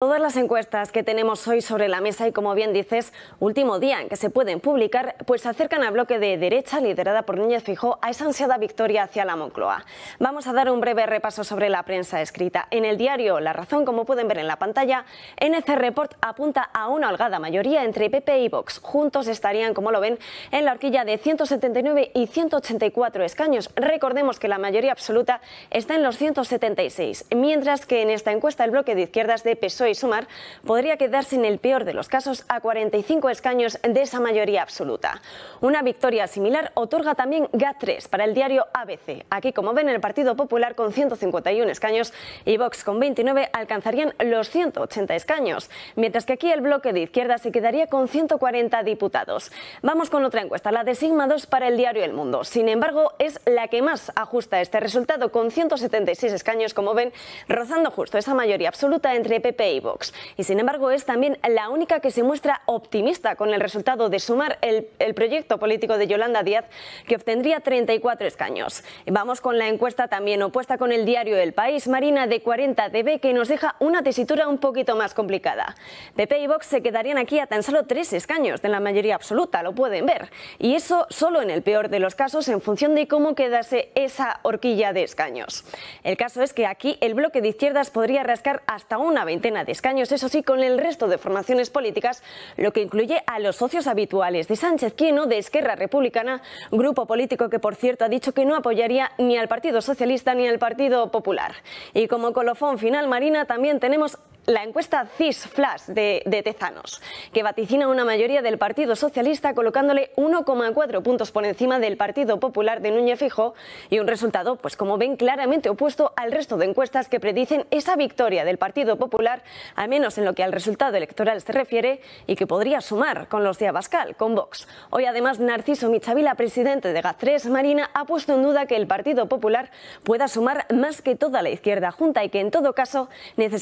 Todas las encuestas que tenemos hoy sobre la mesa y como bien dices, último día en que se pueden publicar, pues se acercan al bloque de derecha liderada por Núñez Fijó a esa ansiada victoria hacia la Moncloa. Vamos a dar un breve repaso sobre la prensa escrita. En el diario La Razón, como pueden ver en la pantalla, NC Report apunta a una holgada mayoría entre PP y Vox. Juntos estarían, como lo ven, en la horquilla de 179 y 184 escaños. Recordemos que la mayoría absoluta está en los 176, mientras que en esta encuesta el bloque de izquierdas de PSOE y Sumar, podría quedarse en el peor de los casos a 45 escaños de esa mayoría absoluta. Una victoria similar otorga también GAT3 para el diario ABC. Aquí, como ven, el Partido Popular con 151 escaños y Vox con 29 alcanzarían los 180 escaños, mientras que aquí el bloque de izquierda se quedaría con 140 diputados. Vamos con otra encuesta, la de Sigma 2 para el diario El Mundo. Sin embargo, es la que más ajusta este resultado con 176 escaños, como ven, rozando justo esa mayoría absoluta entre PP y Vox. Y sin embargo es también la única que se muestra optimista con el resultado de sumar el, proyecto político de Yolanda Díaz, que obtendría 34 escaños. Vamos con la encuesta también opuesta con el diario El País, Marina de 40 db que nos deja una tesitura un poquito más complicada. PP y Vox se quedarían aquí a tan solo tres escaños de la mayoría absoluta, lo pueden ver. Y eso solo en el peor de los casos, en función de cómo quedase esa horquilla de escaños. El caso es que aquí el bloque de izquierdas podría rascar hasta una veintena de escaños, eso sí, con el resto de formaciones políticas, lo que incluye a los socios habituales de Sánchez Quino, de Esquerra Republicana, grupo político que, por cierto, ha dicho que no apoyaría ni al Partido Socialista ni al Partido Popular. Y como colofón final, Marina, también tenemos la encuesta CIS Flash de, Tezanos, que vaticina una mayoría del Partido Socialista colocándole 1,4 puntos por encima del Partido Popular de Núñez Fijo y un resultado, pues como ven, claramente opuesto al resto de encuestas que predicen esa victoria del Partido Popular, al menos en lo que al resultado electoral se refiere, y que podría sumar con los de Abascal, con Vox. Hoy, además, Narciso Michavila, presidente de GAT3 Marina, ha puesto en duda que el Partido Popular pueda sumar más que toda la izquierda junta y que, en todo caso, necesitaría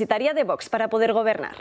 necesitaría de Vox para poder gobernar.